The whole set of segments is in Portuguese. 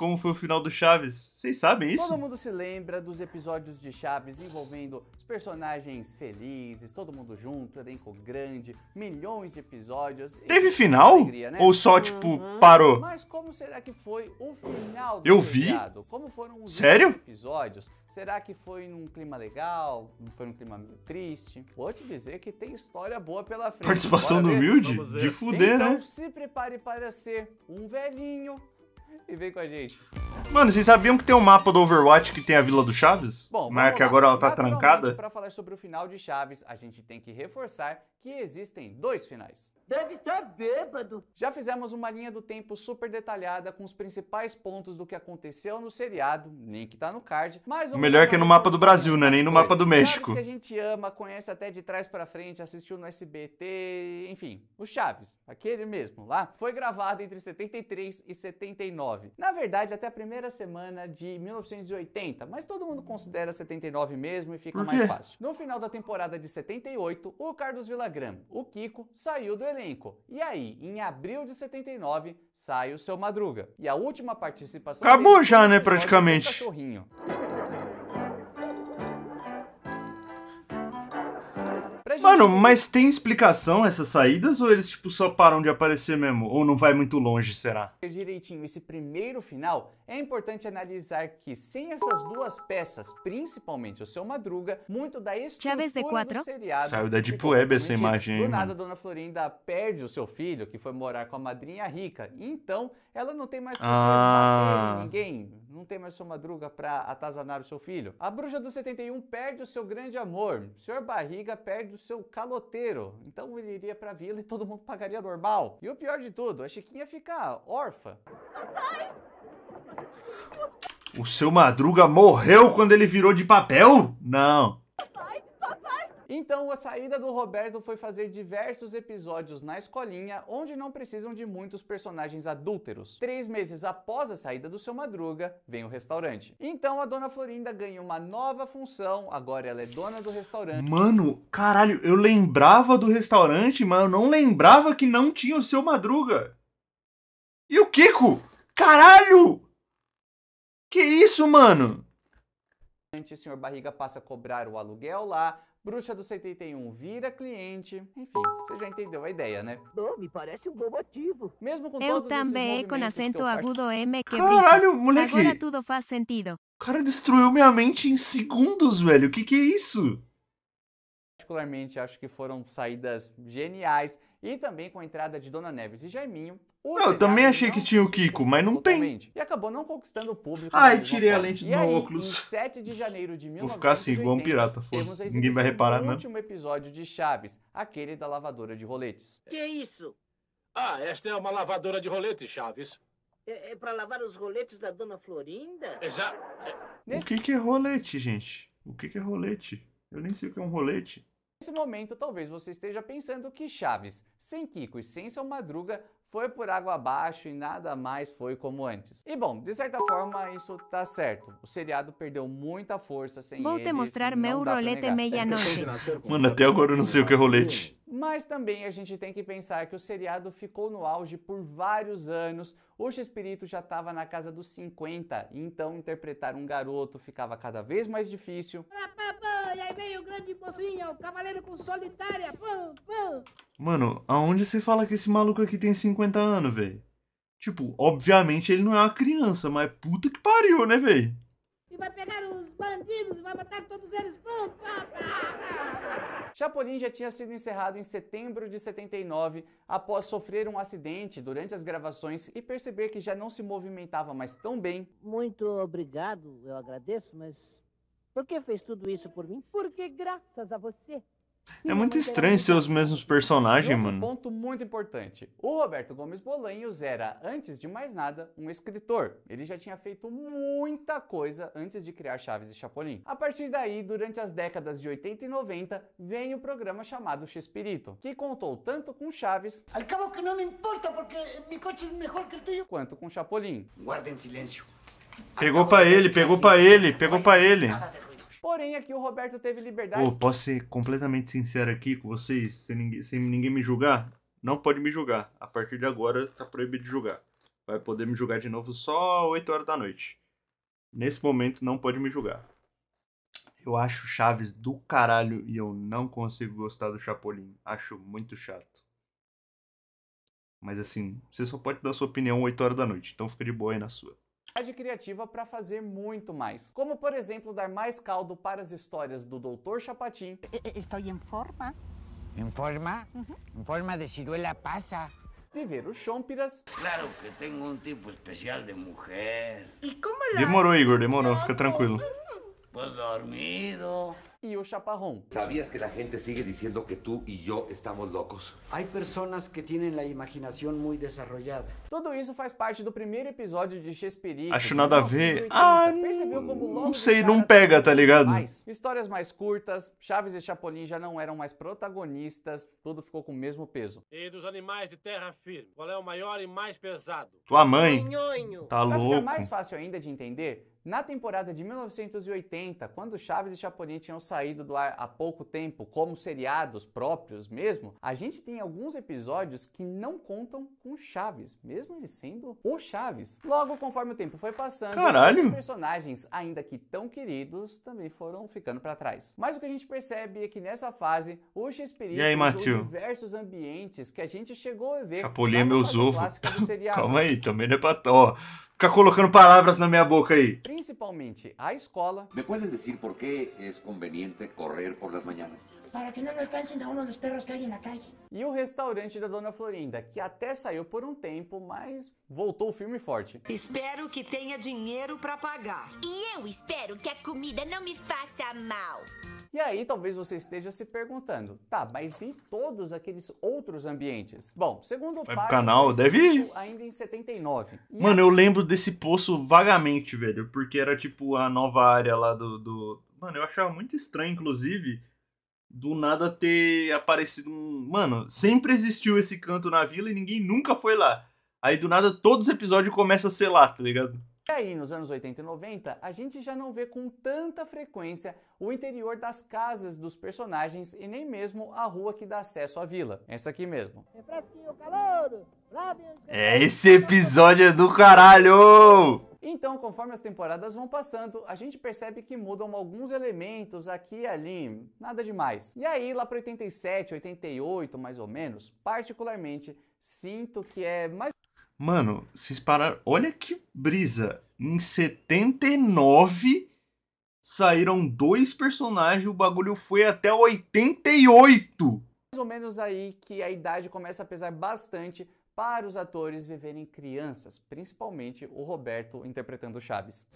como foi o final do Chaves. Vocês sabem isso? Todo mundo se lembra dos episódios de Chaves envolvendo os personagens felizes, todo mundo junto, elenco grande, milhões de episódios. Teve final? Alegria, né? Ou só, tipo, uhum. parou? Mas como será que foi o final do Eu seriado? vi? Como foram os Sério? episódios? Será que foi num clima legal? Foi num clima triste? Vou te dizer que tem história boa pela frente. Participação do humilde? De fuder, né? então, né? se prepare para ser um velhinho e vem com a gente. Mano, vocês sabiam que tem um mapa do Overwatch que tem a Vila do Chaves? Bom, mas é que agora ela tá trancada? Para falar sobre o final de Chaves, a gente tem que reforçar que existem dois finais. Deve estar bêbado! Já fizemos uma linha do tempo super detalhada com os principais pontos do que aconteceu no seriado, link tá no card. Mas o melhor que no mapa do Brasil, né? Nem no mapa do México. que a gente ama, conhece até de trás para frente, assistiu no SBT, enfim, o Chaves, aquele mesmo lá, foi gravado entre 73 e 79. Na verdade, até a primeira semana de 1980, mas todo mundo considera 79 mesmo e fica mais fácil. No final da temporada de 78, o Carlos Vila Instagram. O Kiko saiu do elenco. E aí, em abril de 79, sai o seu Madruga. E a última participação. Acabou já, né, praticamente. cachorrinho. gente. Mano, mas tem explicação essas saídas ou eles, tipo, só param de aparecer mesmo? Ou não vai muito longe, será? Direitinho, esse primeiro final, é importante analisar que sem essas duas peças, principalmente o seu Madruga, muito da estrutura do seriado... Saiu da Deep Web essa imagem, Do nada, Dona Florinda perde o seu filho, que foi morar com a madrinha rica. Então, ela não tem mais ah. ninguém não tem mais sua madruga para atazanar o seu filho. A bruxa do 71 perde o seu grande amor. O senhor Barriga perde o seu caloteiro. Então ele iria pra vila e todo mundo pagaria normal. E o pior de tudo, a Chiquinha fica órfã. Papai! O seu Madruga morreu quando ele virou de papel? Não. Então, a saída do Roberto foi fazer diversos episódios na escolinha, onde não precisam de muitos personagens adúlteros. Três meses após a saída do seu Madruga, vem o restaurante. Então, a dona Florinda ganha uma nova função, agora ela é dona do restaurante. Mano, caralho, eu lembrava do restaurante, mas eu não lembrava que não tinha o seu Madruga. E o Kiko? Caralho! Que isso, mano? O senhor Barriga passa a cobrar o aluguel lá, Bruxa do 71 vira cliente. Enfim, você já entendeu a ideia, né? me parece um bom motivo. Mesmo com Eu também, com acento que agudo M que Caralho, brinca. moleque! Agora tudo faz sentido. O cara destruiu minha mente em segundos, velho. O que, que é isso? Particularmente, acho que foram saídas geniais e também com a entrada de Dona Neves e Jaiminho, não, eu também achei que tinha o Kiko, mas não tem. E acabou não conquistando o público. Ai, tirei a lente do meu óculos. Em 7 de janeiro de 1980, Vou ficar assim, igual um pirata, fosse. Ninguém vai reparar, né? último episódio de Chaves, aquele da lavadora de roletes. Que é isso? Ah, esta é uma lavadora de roletes, Chaves. É, é para lavar os roletes da dona Florinda? Exato. É. O que, que é rolete, gente? O que, que é rolete? Eu nem sei o que é um rolete. Nesse momento, talvez você esteja pensando que Chaves, sem Kiko e sem seu Madruga foi por água abaixo e nada mais foi como antes. E bom, de certa forma isso tá certo. O seriado perdeu muita força sem Vou eles, te mostrar meu rolete meia-noite. Mano, até agora eu não sei o que é rolete. Mas também a gente tem que pensar que o seriado ficou no auge por vários anos. O Chespirito já estava na casa dos 50, então interpretar um garoto ficava cada vez mais difícil e aí veio o grande mocinho, o cavaleiro com solitária. Pum, pum. Mano, aonde você fala que esse maluco aqui tem 50 anos, velho? Tipo, obviamente ele não é uma criança, mas é puta que pariu, né, velho? E vai pegar os bandidos e vai matar todos eles. Pum, pum, pum. Chapolin já tinha sido encerrado em setembro de 79, após sofrer um acidente durante as gravações e perceber que já não se movimentava mais tão bem. Muito obrigado, eu agradeço, mas por que fez tudo isso por mim? Porque graças a você. É muito estranho ser os mesmos personagens, mano. ponto muito importante. O Roberto Gomes Bolanhos era, antes de mais nada, um escritor. Ele já tinha feito muita coisa antes de criar Chaves e Chapolin. A partir daí, durante as décadas de 80 e 90, vem o programa chamado x que contou tanto com Chaves... que não me importa, porque meu coche é melhor que o teu. ...quanto com Chapolin. Guardem silêncio. Pegou pra ele, pegou pra ele, pegou pra ele. Porém, aqui o Roberto teve liberdade. Pô, posso ser completamente sincero aqui com vocês, sem ninguém, sem ninguém me julgar? Não pode me julgar. A partir de agora tá proibido de julgar. Vai poder me julgar de novo só 8 horas da noite. Nesse momento não pode me julgar. Eu acho Chaves do caralho e eu não consigo gostar do Chapolin. Acho muito chato. Mas assim, você só pode dar sua opinião 8 horas da noite, então fica de boa aí na sua criativa para fazer muito mais. Como, por exemplo, dar mais caldo para as histórias do Doutor Chapatin. Estou em forma. Em forma? Uhum. Em forma de ciruela passa. Viver os Chompiras. Claro que tenho um tipo especial de mulher. E como ela... Demorou, Igor, demorou. Fica tranquilo. Pois dormido y o Chaparrón. ¿Sabías que la gente sigue diciendo que tú y yo estamos locos? Hay personas que tienen la imaginación muy desarrollada. Tudo isso faz parte do primeiro episódio de Shakespeare. Acho nada a ver. Ah, não sei, não pega, tá ligado? Mais. Histórias mais curtas, Chaves e Chapolin já não eram mais protagonistas, tudo ficou com o mesmo peso. E dos animais de terra firme, qual é o maior e mais pesado? Tua mãe. Tá louco. ficar mais fácil ainda de entender, na temporada de 1980, quando Chaves e Chapolin tinham saído do ar há pouco tempo, como seriados próprios mesmo, a gente tem alguns episódios que não contam com Chaves, mesmo ele sendo o Chaves. Logo, conforme o tempo foi passando, Caralho. os personagens, ainda que tão queridos, também foram ficando para trás. Mas o que a gente percebe é que nessa fase, o Chespirito aí, usou diversos ambientes que a gente chegou a ver. Chapolin é meus ovos. Calma aí, também não é pra. Ó, ficar colocando palavras na minha boca aí. Principalmente a escola. Me pode dizer por que é conveniente correr por las mañanas? para que não alcancem a um dos perros que na calle. E o restaurante da Dona Florinda, que até saiu por um tempo, mas voltou firme e forte. Espero que tenha dinheiro para pagar. E eu espero que a comida não me faça mal. E aí, talvez você esteja se perguntando, tá, mas e todos aqueles outros ambientes? Bom, segundo o canal, deve ir. Ainda em 79. Mano, a... eu lembro desse poço vagamente, velho, porque era tipo a nova área lá do, do... Mano, eu achava muito estranho, inclusive, do nada ter aparecido um. Mano, sempre existiu esse canto na vila e ninguém nunca foi lá. Aí do nada todos os episódios começam a ser lá, tá ligado? E aí, nos anos 80 e 90, a gente já não vê com tanta frequência o interior das casas dos personagens e nem mesmo a rua que dá acesso à vila. Essa aqui mesmo. É, é esse episódio é do caralho! Então, conforme as temporadas vão passando, a gente percebe que mudam alguns elementos aqui e ali, nada demais. E aí, lá para 87, 88, mais ou menos, particularmente, sinto que é mais Mano, vocês pararam. Olha que brisa. Em 79 saíram dois personagens, o bagulho foi até 88. Mais ou menos aí que a idade começa a pesar bastante para os atores viverem crianças, principalmente o Roberto interpretando Chaves.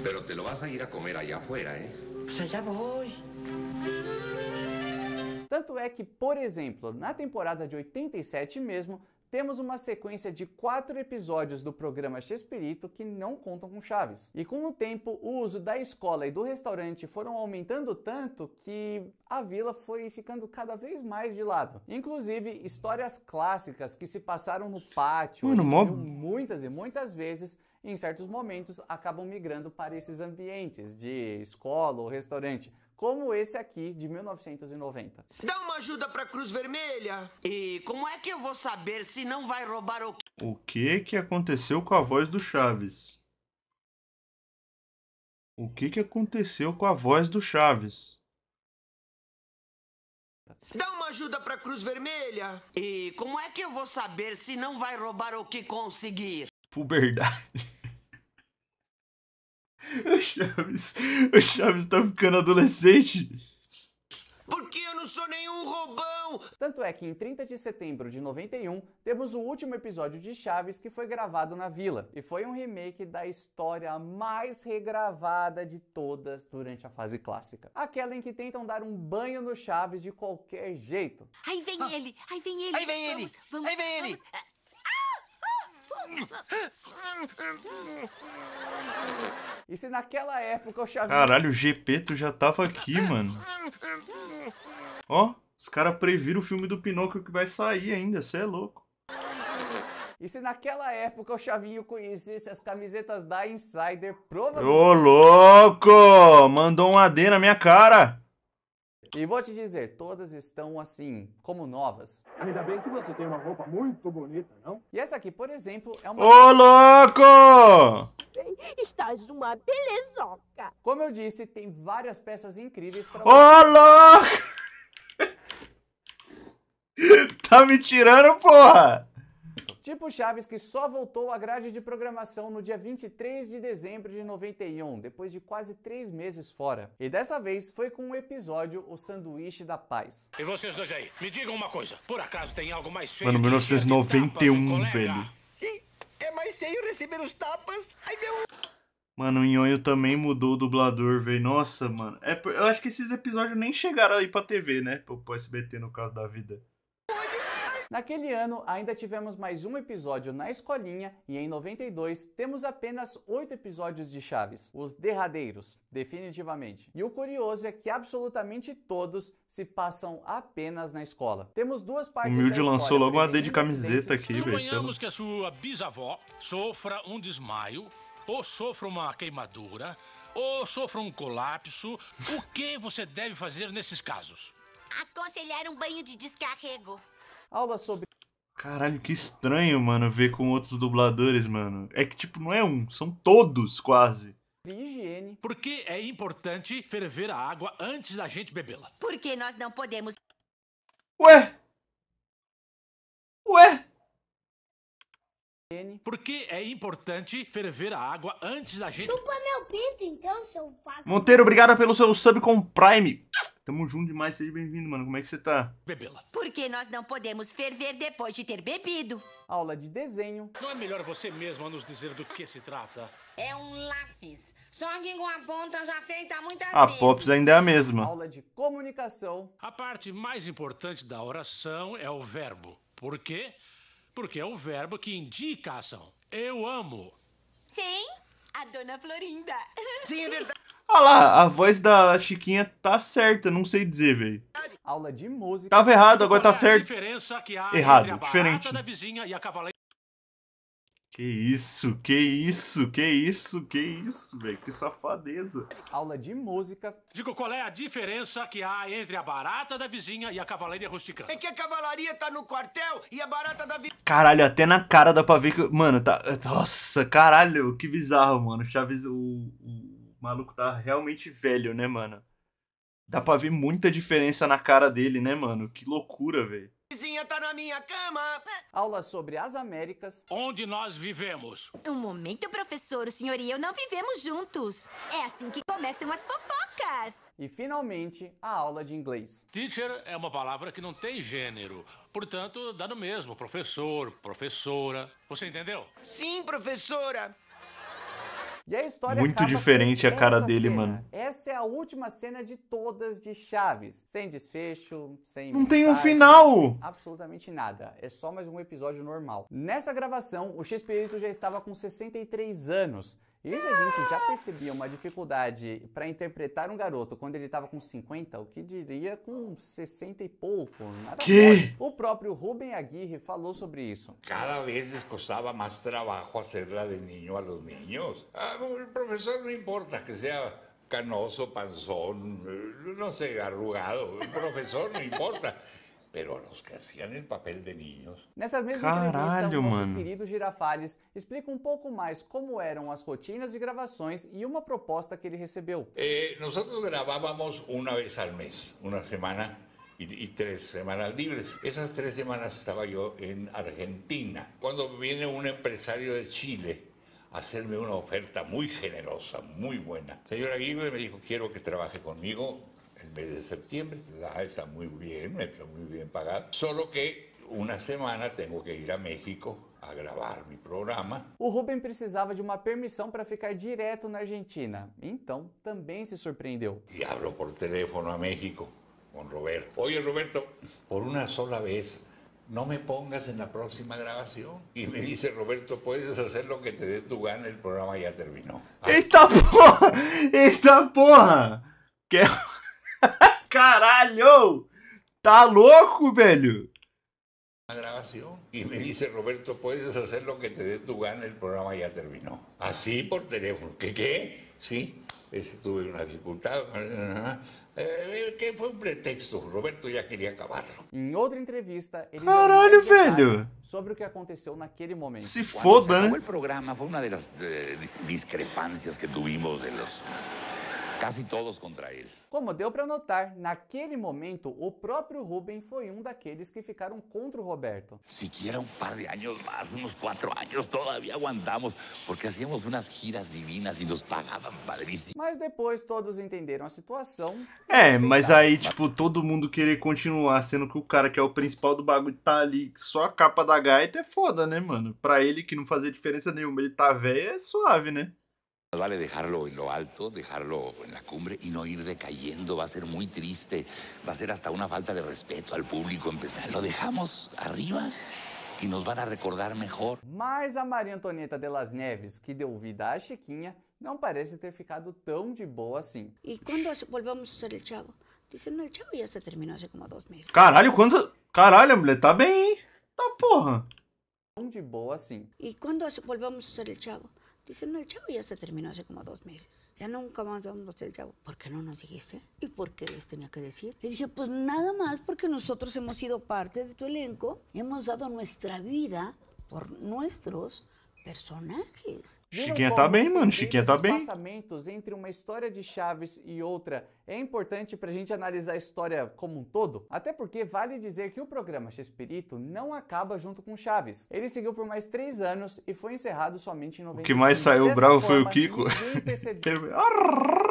Pero te lo vas a ir a comer allá afuera, ¿eh? Pues allá voy. Tanto é que, por exemplo, na temporada de 87 mesmo, temos uma sequência de quatro episódios do programa Chespirito que não contam com chaves. E com o tempo, o uso da escola e do restaurante foram aumentando tanto que a vila foi ficando cada vez mais de lado. Inclusive, histórias clássicas que se passaram no pátio, Mano, mó... muitas e muitas vezes em certos momentos acabam migrando para esses ambientes de escola ou restaurante como esse aqui de 1990. Dá uma ajuda pra Cruz Vermelha! E como é que eu vou saber se não vai roubar o. O que que aconteceu com a voz do Chaves? O que que aconteceu com a voz do Chaves? Dá uma ajuda pra Cruz Vermelha. E como é que eu vou saber se não vai roubar o que conseguir? Puberdade. O Chaves, o Chaves tá ficando adolescente. Porque eu não sou nenhum roubão! Tanto é que em 30 de setembro de 91, temos o último episódio de Chaves que foi gravado na vila. E foi um remake da história mais regravada de todas durante a fase clássica. Aquela em que tentam dar um banho no Chaves de qualquer jeito. Aí vem ah. ele! Aí vem ele! Aí vem ele! Vamos, aí vem vamos. ele! Ah! Ah! ah. E se naquela época o Xavier. Caralho, o GP, tu já tava aqui, mano. Ó, os caras previram o filme do Pinóquio que vai sair ainda, cê é louco. E se naquela época o Chavinho conhecesse as camisetas da Insider, provavelmente. Ô, louco! Mandou um AD na minha cara! E vou te dizer, todas estão assim, como novas. Ainda bem que você tem uma roupa muito bonita, não? E essa aqui, por exemplo, é uma. Ô, louco! Estás uma belezoca. Como eu disse, tem várias peças incríveis para. Ô, oh, louco! tá me tirando, porra! Tipo Chaves que só voltou à grade de programação no dia 23 de dezembro de 91, depois de quase três meses fora. E dessa vez foi com o episódio O Sanduíche da Paz. E vocês dois aí, me digam uma coisa: por acaso tem algo mais feio? Mano, 1991, velho. É mais feio receber os tapas. Ai, meu. Mano, o Nhonho também mudou o dublador, velho. Nossa, mano. É, eu acho que esses episódios nem chegaram aí pra TV, né? Pô, pro SBT, no caso da vida. Naquele ano, ainda tivemos mais um episódio na escolinha e em 92 temos apenas oito episódios de Chaves, os derradeiros, definitivamente. E o curioso é que absolutamente todos se passam apenas na escola. Temos duas partes. O Milde lançou logo uma D de camiseta aqui, velho. É Suponhamos que a sua bisavó sofra um desmaio ou sofra uma queimadura ou sofra um colapso, o que você deve fazer nesses casos? Aconselhar um banho de descarrego aula sobre. Caralho, que estranho, mano, ver com outros dubladores, mano. É que, tipo, não é um, são todos quase. Higiene. Por que é importante ferver a água antes da gente bebê-la? Porque nós não podemos. Ué? Ué? Por que é importante ferver a água antes da gente. Chupa meu pinto, então, seu pago. Monteiro, obrigado pelo seu sub com Prime. Tamo junto demais, seja bem-vindo, mano. Como é que você tá? Bebê-la. Porque nós não podemos ferver depois de ter bebido. Aula de desenho. Não é melhor você mesma nos dizer do que se trata? É um lápis. Só que com a ponta já feita muita A Pops ainda é a mesma. Aula de comunicação. A parte mais importante da oração é o verbo. Por quê? Porque é o verbo que indica a ação. Eu amo. Sim, a dona Florinda. Sim, é verdade. Ah lá, a voz da Chiquinha tá certa, não sei dizer, velho. Aula de música. Tava errado, agora tá certo. Errado, diferente. Que isso, que isso, que isso, que isso, velho. Que safadeza. Aula de música. Digo, qual é a diferença que há entre a barata da vizinha e a cavalaria rusticana? É que a cavalaria tá no quartel e a barata da vizinha... Caralho, até na cara dá pra ver que... Mano, tá... Nossa, caralho, que bizarro, mano. Chaves... O... o o maluco tá realmente velho, né, mano? Dá pra ver muita diferença na cara dele, né, mano? Que loucura, velho. Vizinha tá na minha cama. Aula sobre as Américas. Onde nós vivemos. Um momento, professor. O senhor e eu não vivemos juntos. É assim que começam as fofocas. E finalmente, a aula de inglês. Teacher é uma palavra que não tem gênero. Portanto, dá no mesmo. Professor, professora. Você entendeu? Sim, professora. E a história Muito diferente a cara dele, cena. mano. Essa é a última cena de todas de Chaves. Sem desfecho, sem. Não mensagem, tem um final! Absolutamente nada. É só mais um episódio normal. Nessa gravação, o X-Perito já estava com 63 anos. E se a gente já percebia uma dificuldade para interpretar um garoto quando ele estava com 50, o que diria com 60 e pouco? Nada que? O próprio Rubem Aguirre falou sobre isso. Cada vez les mais trabalho hacerla de niño a los niños. Ah, o professor não importa que seja canoso, panzón, não sei, arrugado. O professor não importa. Nessa mesma Caralho, entrevista, o nosso querido Girafales explica um pouco mais como eram as rotinas de gravações e uma proposta que ele recebeu. Eh, nós gravávamos uma vez ao mês, uma semana y, tres semanas libres. Esas tres semanas estaba yo en Argentina. Cuando viene un empresario de Chile a hacerme una oferta muy generosa, muy buena. Señor Aguirre me dijo, quiero que trabaje conmigo el mes de septiembre. está muy bien, está muy bien pagado. Solo que una semana tengo que ir a México a grabar mi programa. O Ruben precisaba de una permissão para ficar directo en Argentina. Entonces también se surpreendeu. Y hablo por teléfono a México con Roberto. Oye, Roberto, por una sola vez no me pongas en la próxima grabación. Y me dice Roberto, puedes hacer lo que te dé tu gana, el programa ya terminó. ¡Esta porra! ¡Esta porra! Que... Caralho! Tá louco, velho? grabación y me dice Roberto, puedes hacer lo que te dé tu gana, el programa ya terminó. Así por teléfono. ¿Qué qué? Sí, es, tuve una dificultad. Eh, que fue un pretexto, Roberto ya quería acabar. En em otra entrevista, Caralho, velho. sobre o que aconteceu naquele momento. Se foda, né? O programa foi uma das eh, discrepâncias que tuvimos de los Casi todos contra ele. Como deu para notar, naquele momento o próprio Ruben foi um daqueles que ficaram contra o Roberto. Siquiera um par de anos mais, uns quatro anos, todavia aguantamos, porque hacíamos umas giras divinas e nos pagavam padríssimo. Mas depois todos entenderam a situação. É, mas aí, tipo, todo mundo querer continuar, sendo que o cara que é o principal do bagulho tá ali, só a capa da gaita é foda, né, mano? Pra ele que não fazia diferença nenhuma, ele tá velho, é suave, né? Vale dejarlo en lo alto, dejarlo en la cumbre y no ir decayendo. Va a ser muy triste, va a ser hasta una falta de respeto al público. Empezar. Lo dejamos arriba y nos van a recordar mejor. Mas a Maria Antonieta de las Neves, que deu vida a Chiquinha, não parece ter ficado tão de boa assim. ¿Y e quando volvemos a ser el chavo? Dicen no el chavo ya se terminó hace como dos meses. Caralho, quando. Caralho, mulher, tá bem, hein? Tá porra. Tão de boa assim. E quando volvemos a ser el chavo? Dice, no, el chavo ya se terminó hace como dos meses. Ya nunca más vamos el chavo. ¿Por qué no nos dijiste? ¿Y por qué les tenía que decir? Le dije, pues nada más porque nosotros hemos sido parte de tu elenco, hemos dado nuestra vida por nuestros personagens. Tá Chiquinha tá bem, mano. Chiquinha tá bem. Passamentos entre uma história de Chaves e outra é importante pra gente analisar a história como um todo, até porque vale dizer que o programa Chespirito não acaba junto com Chaves. Ele seguiu por mais três anos e foi encerrado somente em 95. O que mais saiu bravo foi o Kiko.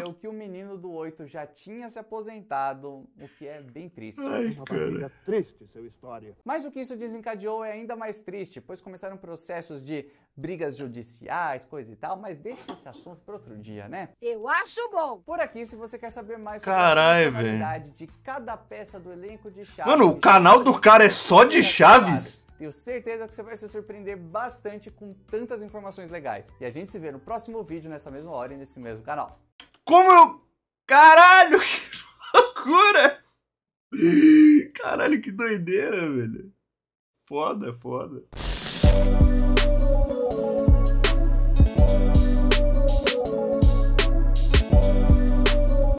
eu que o menino do 8 já tinha se aposentado, o que é bem triste. Ai, Uma cara. triste seu história. Mas o que isso desencadeou é ainda mais triste, pois começaram processos de brigas judiciais, coisa e tal, mas deixa esse assunto para outro dia, né? Eu acho bom. Por aqui, se você quer saber mais sobre Carai, a verdade de cada peça do elenco de Chaves. Mano, o canal do cara é só de Chaves. Tenho certeza que você vai se surpreender bastante com tantas informações legais. E a gente se vê no próximo vídeo, nessa mesma hora e nesse mesmo canal. Como eu. Caralho, que loucura! Caralho, que doideira, velho. Foda, foda.